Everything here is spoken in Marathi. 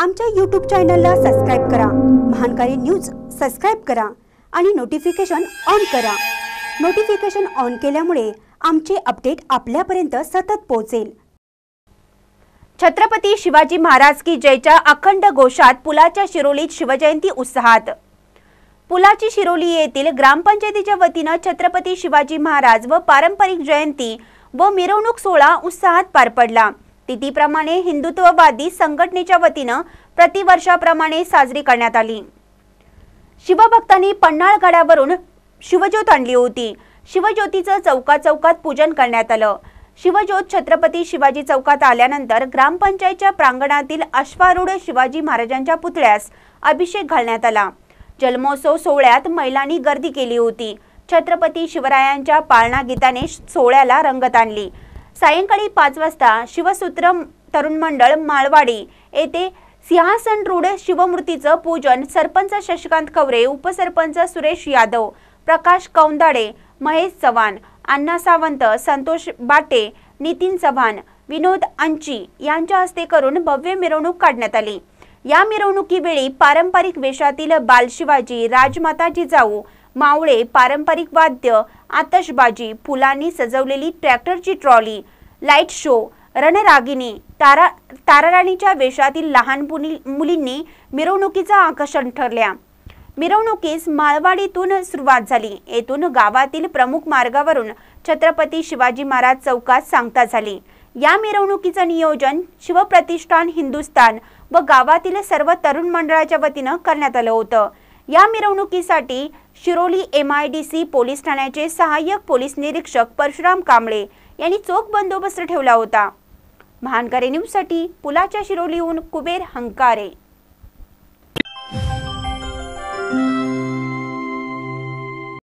आमच्या यूट्यूब चॅनलला सबस्क्राईब करा महानकारी न्यूज सबस्क्राईब करा आणि नोटिफिकेशन ऑन करा नोटिफिकेशन ऑन केल्यामुळे आमचे अपडेट आपल्यापर्यंत सतत पोहोचेल छत्रपती शिवाजी महाराज की जयच्या अखंड घोषात पुलाच्या शिरोलीत शिवजयंती उत्साहात पुलाची शिरोली येथील ग्रामपंचायतीच्या वतीनं छत्रपती शिवाजी महाराज व पारंपरिक जयंती व मिरवणूक सोहळा उत्साहात पार पडला तिथीप्रमाणे हिंदुत्ववादी संघटनेच्या वतीनं प्रतिवर्षाप्रमाणे साजरी करण्यात आली शिवभक्तांनी पन्हाळ गडावरून शिवज्योत आणली होती शिवज्योतीचं चौका चौकात पूजन करण्यात आलं शिवज्योत छत्रपती शिवाजी चौकात आल्यानंतर ग्रामपंचायतच्या प्रांगणातील अश्वारूढ शिवाजी महाराजांच्या पुतळ्यास अभिषेक घालण्यात आला जन्मोत्सव सोहळ्यात महिलांनी गर्दी केली होती छत्रपती शिवरायांच्या पाळणा गीताने सोहळ्याला रंगत आणली सायंकाळी पाच वाजता शिवसूत्र तरुण मंडळ माळवाडी येथे सिंहासन रोड शिवमूर्तीचं पूजन सरपंच शशिकांत कवरे उपसरपंच सुरेश यादव प्रकाश कौंदाडे महेश चव्हाण अण्णा सावंत संतोष बाटे नितीन चव्हाण विनोद अंची यांच्या हस्ते करून भव्य मिरवणूक काढण्यात आली या मिरवणुकीवेळी पारंपरिक वेशातील बालशिवाजी राजमाता जिजाऊ मावळे पारंपरिक वाद्य आतशबाजी फुलांनी सजवलेली ट्रॅक्टरची ट्रॉली लाईट शो रणरागिनी तारा ताराराणीच्या वेशातील लहान मुलींनी मिरवणुकीचा आकर्षण ठरल्या मिरवणुकीस माळवाडीतून सुरुवात झाली येथून गावातील प्रमुख मार्गावरून छत्रपती शिवाजी महाराज चौकात सांगता झाली या मिरवणुकीचं नियोजन शिवप्रतिष्ठान हिंदुस्थान व गावातील सर्व तरुण मंडळाच्या वतीनं करण्यात आलं होतं या मिरवणुकीसाठी Shiroli M I D C police ठाण्याचे सहाय्यक पोलीस निरीक्षक परशुराम कांबळे यांनी चोख बंदोबस्त ठेवला होता महानकरे न्यूजसाठी पुलाच्या शिरोलीहून कुबेर हंकारे